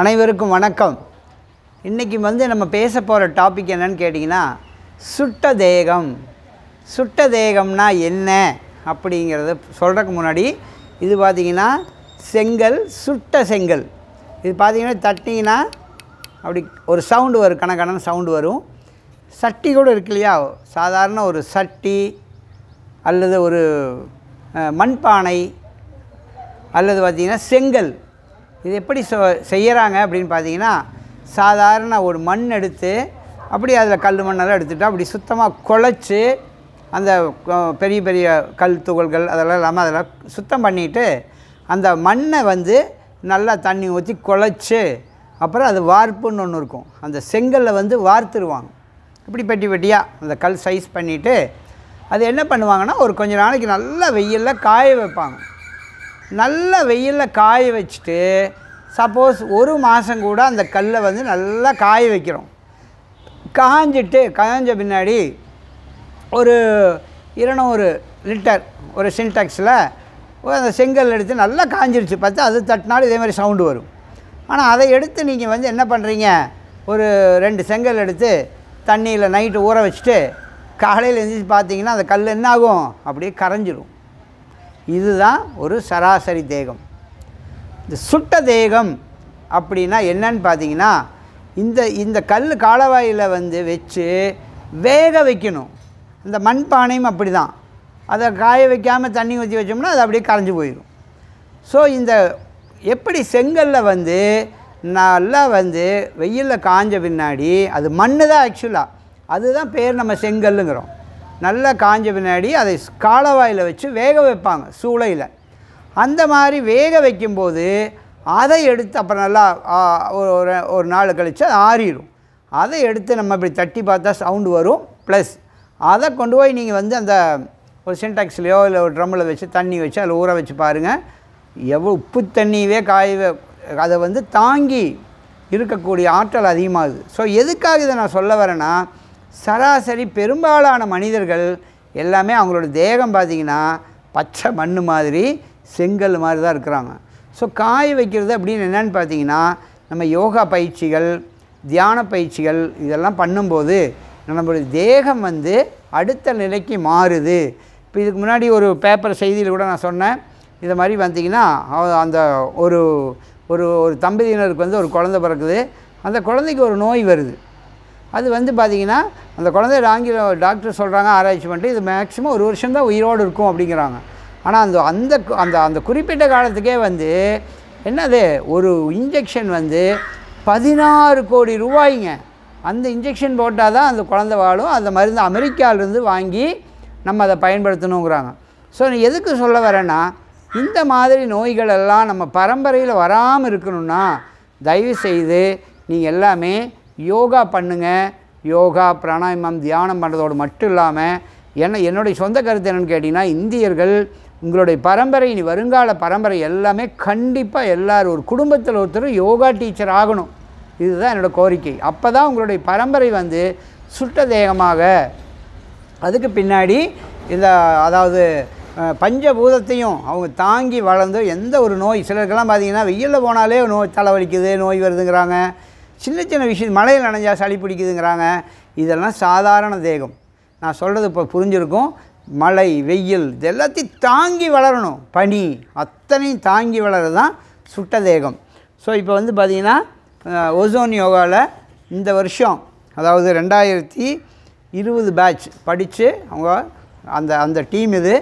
அனைவருக்கும் வணக்கம் இன்றைக்கி வந்து நம்ம பேச போகிற டாபிக் என்னன்னு கேட்டிங்கன்னா சுட்ட தேகம் சுட்ட தேகம்னா என்ன அப்படிங்கிறத சொல்கிறதுக்கு முன்னாடி இது பார்த்திங்கன்னா செங்கல் சுட்ட செங்கல் இது பார்த்திங்கன்னா தட்டிங்கன்னா அப்படி ஒரு சவுண்டு வரும் கணக்கான சவுண்டு வரும் சட்டி கூட இருக்கு இல்லையா சாதாரண ஒரு சட்டி அல்லது ஒரு மண்பானை அல்லது பார்த்திங்கன்னா செங்கல் இது எப்படி செய்கிறாங்க அப்படின்னு பார்த்தீங்கன்னா சாதாரண ஒரு மண் எடுத்து அப்படி அதில் கல் மண்ணெல்லாம் எடுத்துகிட்டு அப்படி சுத்தமாக குழச்சி அந்த பெரிய பெரிய கல் துகள்கள் அதெல்லாம் இல்லாமல் அதெல்லாம் சுத்தம் பண்ணிவிட்டு அந்த மண்ணை வந்து நல்லா தண்ணி ஊற்றி குழச்சி அப்புறம் அது வார்ப்புன்னு ஒன்று இருக்கும் அந்த செங்கல்ல வந்து வார்த்துருவாங்க இப்படி பெட்டி பெட்டியாக அந்த கல் சைஸ் பண்ணிவிட்டு அது என்ன பண்ணுவாங்கன்னா ஒரு கொஞ்சம் நாளைக்கு நல்லா வெயிலில் காய வைப்பாங்க நல்ல வெயிலில் காய வச்சுட்டு சப்போஸ் ஒரு மாதம் கூட அந்த கல்லை வந்து நல்லா காய வைக்கிறோம் காஞ்சிட்டு காஞ்ச பின்னாடி ஒரு இருநூறு லிட்டர் ஒரு சின்டாக்ஸில் அந்த செங்கல் எடுத்து நல்லா காஞ்சிருச்சு பார்த்தா அது தட்டினாலும் இதே மாதிரி சவுண்டு வரும் ஆனால் அதை எடுத்து நீங்கள் வந்து என்ன பண்ணுறீங்க ஒரு ரெண்டு செங்கல் எடுத்து தண்ணியில் நைட்டு ஊற வச்சுட்டு காலையில் எழுந்திரிச்சு பார்த்தீங்கன்னா அந்த கல் என்ன ஆகும் அப்படியே கரைஞ்சிரும் இதுதான் ஒரு சராசரி தேகம் இந்த சுட்ட தேகம் அப்படின்னா என்னன்னு பார்த்தீங்கன்னா இந்த இந்த கல் காலவாயில் வந்து வச்சு வேக வைக்கணும் இந்த மண்பானையும் அப்படி தான் அதை காய வைக்காமல் தண்ணி ஊற்றி வச்சோம்னா அது அப்படியே கரைஞ்சி போயிடும் ஸோ இந்த எப்படி செங்கலில் வந்து நல்லா வந்து வெயிலில் காஞ்ச பின்னாடி அது மண் தான் ஆக்சுவலாக அதுதான் பேர் நம்ம செங்கல்லுங்கிறோம் நல்லா காஞ்ச பின்னாடி அதை காலவாயில் வச்சு வேக வைப்பாங்க சூளையில் அந்த மாதிரி வேக வைக்கும்போது அதை எடுத்து அப்புறம் நல்லா ஒரு ஒரு நாள் கழித்து ஆறிடும் அதை எடுத்து நம்ம இப்படி தட்டி பார்த்தா சவுண்டு வரும் ப்ளஸ் அதை கொண்டு போய் நீங்கள் வந்து அந்த ஒரு சின்டாக்ஸ்லையோ இல்லை ஒரு ட்ரம்மில் வச்சு தண்ணி வச்சு அதில் ஊற வச்சு பாருங்கள் எவ்வளோ உப்பு தண்ணியவே காயவே அதை வந்து தாங்கி இருக்கக்கூடிய ஆற்றல் அதிகமாகுது ஸோ எதுக்காக இதை நான் சொல்ல வரேன்னா சராசரி பெரும்பாலான மனிதர்கள் எல்லாமே அவங்களோட தேகம் பார்த்திங்கன்னா பச்சை மண் மாதிரி செங்கல் மாதிரி தான் இருக்கிறாங்க ஸோ காய வைக்கிறது அப்படின்னு என்னென்னு பார்த்தீங்கன்னா நம்ம யோகா பயிற்சிகள் தியான பயிற்சிகள் இதெல்லாம் பண்ணும்போது நம்மளுடைய தேகம் வந்து அடுத்த நிலைக்கு மாறுது இப்போ இதுக்கு முன்னாடி ஒரு பேப்பர் செய்தியில் கூட நான் சொன்னேன் இதை மாதிரி வந்தீங்கன்னா அந்த ஒரு ஒரு ஒரு தம்பதியினருக்கு வந்து ஒரு குழந்த பிறக்குது அந்த குழந்தைக்கு ஒரு நோய் வருது அது வந்து பார்த்திங்கன்னா அந்த குழந்தை ஆங்கில டாக்டர் சொல்கிறாங்க ஆராய்ச்சி பண்ணிட்டு இது மேக்ஸிமம் ஒரு வருஷம் தான் உயிரோடு இருக்கும் அப்படிங்கிறாங்க ஆனால் அந்த அந்த அந்த அந்த குறிப்பிட்ட காலத்துக்கே வந்து என்னது ஒரு இன்ஜெக்ஷன் வந்து பதினாறு கோடி ரூபாய்ங்க அந்த இன்ஜெக்ஷன் போட்டால் தான் அந்த குழந்தை வாழும் அந்த மருந்து அமெரிக்காவிலேருந்து வாங்கி நம்ம அதை பயன்படுத்தணுங்கிறாங்க ஸோ எதுக்கு சொல்ல வரேன்னா இந்த மாதிரி நோய்கள் எல்லாம் நம்ம பரம்பரையில் வராமல் இருக்கணும்னா தயவு செய்து நீங்கள் எல்லாமே யோகா பண்ணுங்கள் யோகா பிராணாயமம் தியானம் பண்ணுறதோடு மட்டும் இல்லாமல் என்ன என்னுடைய சொந்த கருத்து என்னென்னு கேட்டிங்கன்னா இந்தியர்கள் உங்களுடைய பரம்பரை இனி வருங்கால பரம்பரை எல்லாமே கண்டிப்பாக எல்லோரும் ஒரு குடும்பத்தில் ஒருத்தரும் யோகா டீச்சர் ஆகணும் இதுதான் என்னோடய கோரிக்கை அப்போ தான் உங்களுடைய பரம்பரை வந்து சுட்ட தேகமாக அதுக்கு பின்னாடி இந்த அதாவது பஞ்சபூதத்தையும் அவங்க தாங்கி வளர்ந்து எந்த ஒரு நோய் சிலருக்கெல்லாம் பார்த்திங்கன்னா வெயிலில் போனாலே நோய் தலைவலிக்குது நோய் வருதுங்கிறாங்க சின்ன சின்ன விஷயம் மழையில் நனைஞ்சால் சளி பிடிக்குதுங்கிறாங்க இதெல்லாம் சாதாரண தேகம் நான் சொல்கிறது இப்போ புரிஞ்சிருக்கும் மழை வெயில் இது எல்லாத்தையும் தாங்கி வளரணும் பனி அத்தனையும் தாங்கி வளர்றது தான் சுட்ட தேகம் ஸோ இப்போ வந்து பார்த்திங்கன்னா ஓசோன் யோகாவில் இந்த வருஷம் அதாவது ரெண்டாயிரத்தி இருபது பேட்ச் படித்து அவங்க அந்த அந்த டீம் இது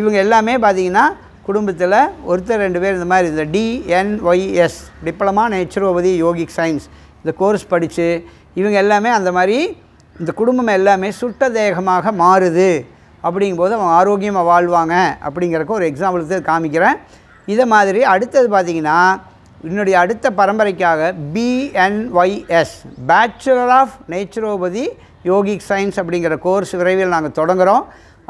இவங்க எல்லாமே பார்த்திங்கன்னா குடும்பத்தில் ஒருத்தர் ரெண்டு பேர் இந்த மாதிரி இந்த DNYS diploma naturopathy yogic science இந்த கோர்ஸ் படித்து இவங்க எல்லாமே அந்த மாதிரி இந்த குடும்பம் எல்லாமே சுட்ட தேகமாக மாறுது அப்படிங்கும்போது அவங்க ஆரோக்கியமாக வாழ்வாங்க அப்படிங்கிறக்கு ஒரு எக்ஸாம்பிளுக்கு காமிக்கிறேன் இதை மாதிரி அடுத்தது பார்த்திங்கன்னா என்னுடைய அடுத்த பரம்பரைக்காக BNYS bachelor of naturopathy yogic science அப்படிங்கிற கோர்ஸ் விரைவில் நாங்கள் தொடங்குகிறோம்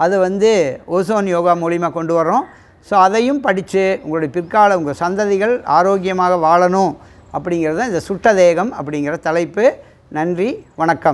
அது வந்து ஓசோன் யோகா மூலிமா கொண்டு வரோம் ஸோ அதையும் படித்து உங்களுடைய பிற்கால உங்கள் சந்ததிகள் ஆரோக்கியமாக வாழணும் அப்படிங்கிறது தான் இந்த சுட்டதேகம் அப்படிங்கிற தலைப்பு நன்றி வணக்கம்